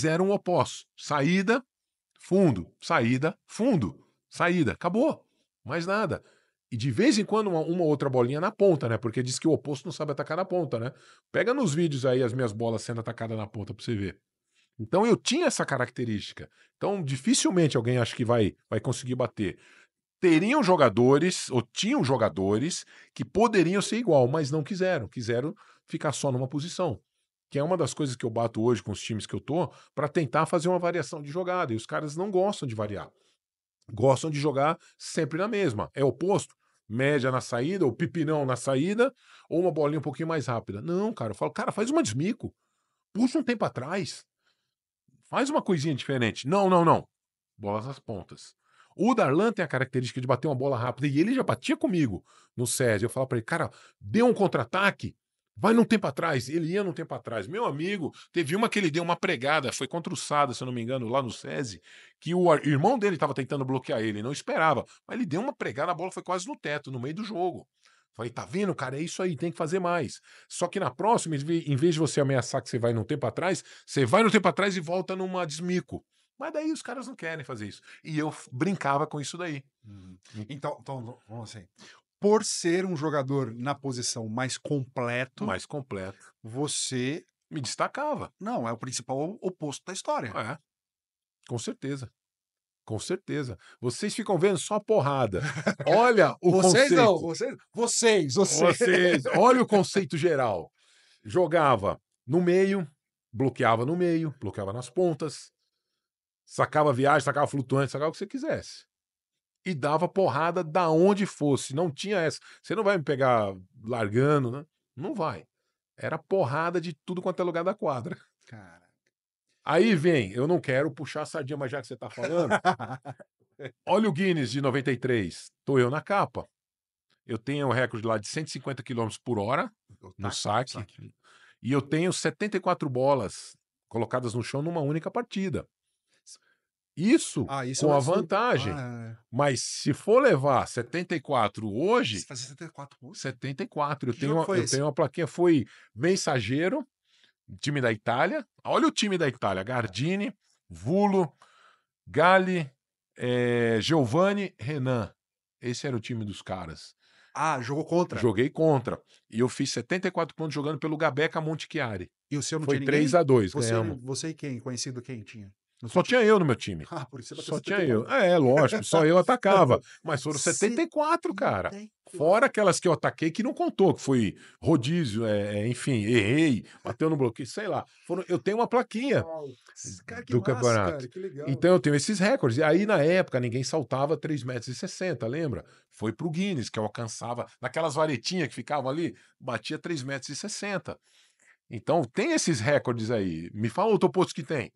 fizeram eram opostos. Saída, fundo, saída, fundo, saída. Acabou. Mais nada. E de vez em quando uma, uma, outra bolinha na ponta, né? Porque diz que o oposto não sabe atacar na ponta, né? Pega nos vídeos aí as minhas bolas sendo atacadas na ponta pra você ver. Então eu tinha essa característica. Então dificilmente alguém acha que vai, vai conseguir bater. Teriam jogadores, ou tinham jogadores, que poderiam ser igual, mas não quiseram. Quiseram ficar só numa posição que é uma das coisas que eu bato hoje com os times que eu tô, para tentar fazer uma variação de jogada. E os caras não gostam de variar. Gostam de jogar sempre na mesma. É oposto. Média na saída, ou pipinão na saída, ou uma bolinha um pouquinho mais rápida. Não, cara, eu falo, cara, faz uma desmico. Puxa um tempo atrás. Faz uma coisinha diferente. Não, não, não. Bolas nas pontas. O Darlan tem a característica de bater uma bola rápida e ele já batia comigo no SESI. Eu falava para ele, cara, dê um contra-ataque Vai num tempo atrás, ele ia num tempo atrás. Meu amigo, teve uma que ele deu uma pregada, foi contra o Sada, se eu não me engano, lá no SESI, que o irmão dele estava tentando bloquear ele, não esperava. Mas ele deu uma pregada, a bola foi quase no teto, no meio do jogo. Falei, tá vendo, cara? É isso aí, tem que fazer mais. Só que na próxima, em vez de você ameaçar que você vai num tempo atrás, você vai no tempo atrás e volta numa desmico. Mas daí os caras não querem fazer isso. E eu brincava com isso daí. Uhum. Então, então, vamos assim por ser um jogador na posição mais completo. Mais completo. Você. Me destacava. Não, é o principal oposto da história. É. Com certeza. Com certeza. Vocês ficam vendo só a porrada. Olha o vocês conceito. Não, vocês vocês, vocês. vocês. Olha o conceito geral. Jogava no meio, bloqueava no meio, bloqueava nas pontas, sacava viagem, sacava flutuante, sacava o que você quisesse e dava porrada da onde fosse. Não tinha essa. Você não vai me pegar largando, né? Não vai. Era porrada de tudo quanto é lugar da quadra. Aí vem, eu não quero puxar a sardinha, mas já que você tá falando. olha o Guinness de 93. Tô eu na capa. Eu tenho um recorde lá de 150 km por hora no tá, saque, saque. E eu tenho 74 bolas colocadas no chão numa única partida. Isso, ah, isso é com é a vantagem. Ah, é. Mas se for levar 74 hoje. Você fazia 74 hoje? 74. Eu, tenho uma, eu tenho uma plaquinha, foi mensageiro, time da Itália. Olha o time da Itália: Gardini, Vulo, Gali, é, eh, Giovanni, Renan. Esse era o time dos caras. Ah, jogou contra? Joguei contra. E eu fiz 74 pontos jogando pelo Gabeca Montichiari. E o seu não Foi tinha 3 ninguém? a 2 ganhamos. Você e quem? Conhecido quem tinha? Só tinha eu no meu time. Ah, por isso você Só 74. tinha eu. É, lógico, só eu atacava. Mas foram 74, cara. Fora aquelas que eu ataquei que não contou, que foi rodízio, é, é, enfim, errei, bateu no bloqueio, sei lá. Foram, eu tenho uma plaquinha cara, do massa, campeonato. Cara, então eu tenho esses recordes. E aí, na época, ninguém saltava 3,60 metros, lembra? Foi pro Guinness, que eu alcançava, naquelas varetinhas que ficavam ali, batia 3,60 metros. Então tem esses recordes aí. Me fala outro posto que tem.